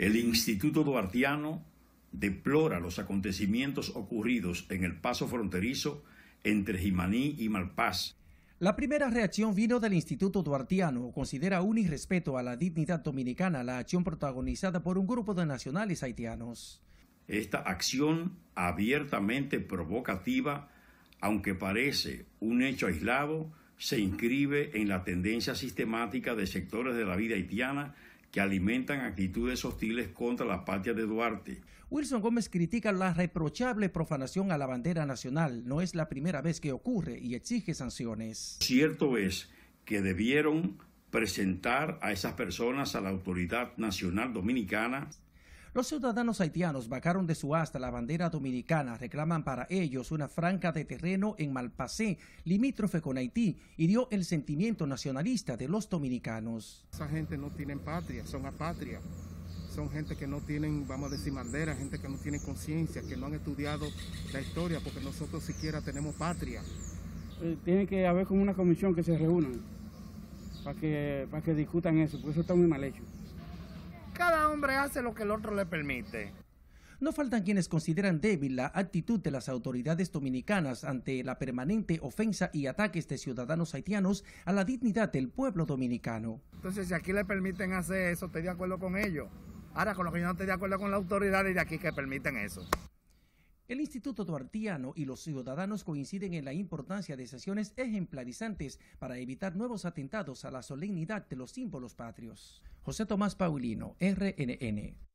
El Instituto Duartiano deplora los acontecimientos ocurridos en el paso fronterizo entre Jimaní y Malpaz. La primera reacción vino del Instituto Duartiano. Considera un irrespeto a la dignidad dominicana la acción protagonizada por un grupo de nacionales haitianos. Esta acción abiertamente provocativa, aunque parece un hecho aislado, se inscribe en la tendencia sistemática de sectores de la vida haitiana que alimentan actitudes hostiles contra la patria de Duarte. Wilson Gómez critica la reprochable profanación a la bandera nacional. No es la primera vez que ocurre y exige sanciones. Cierto es que debieron presentar a esas personas a la Autoridad Nacional Dominicana los ciudadanos haitianos bajaron de su hasta la bandera dominicana, reclaman para ellos una franca de terreno en Malpacé, limítrofe con Haití, y dio el sentimiento nacionalista de los dominicanos. Esa gente no tiene patria, son apatria. Son gente que no tienen, vamos a decir, bandera, gente que no tiene conciencia, que no han estudiado la historia, porque nosotros siquiera tenemos patria. Eh, tiene que haber como una comisión que se reúnan para que, para que discutan eso, porque eso está muy mal hecho cada hombre hace lo que el otro le permite. No faltan quienes consideran débil la actitud de las autoridades dominicanas ante la permanente ofensa y ataques de ciudadanos haitianos a la dignidad del pueblo dominicano. Entonces, si aquí le permiten hacer eso, estoy de acuerdo con ellos. Ahora, con lo que yo no estoy de acuerdo con las autoridades de aquí que permiten eso. El Instituto Duartiano y los ciudadanos coinciden en la importancia de sesiones ejemplarizantes para evitar nuevos atentados a la solemnidad de los símbolos patrios. José Tomás Paulino, RNN.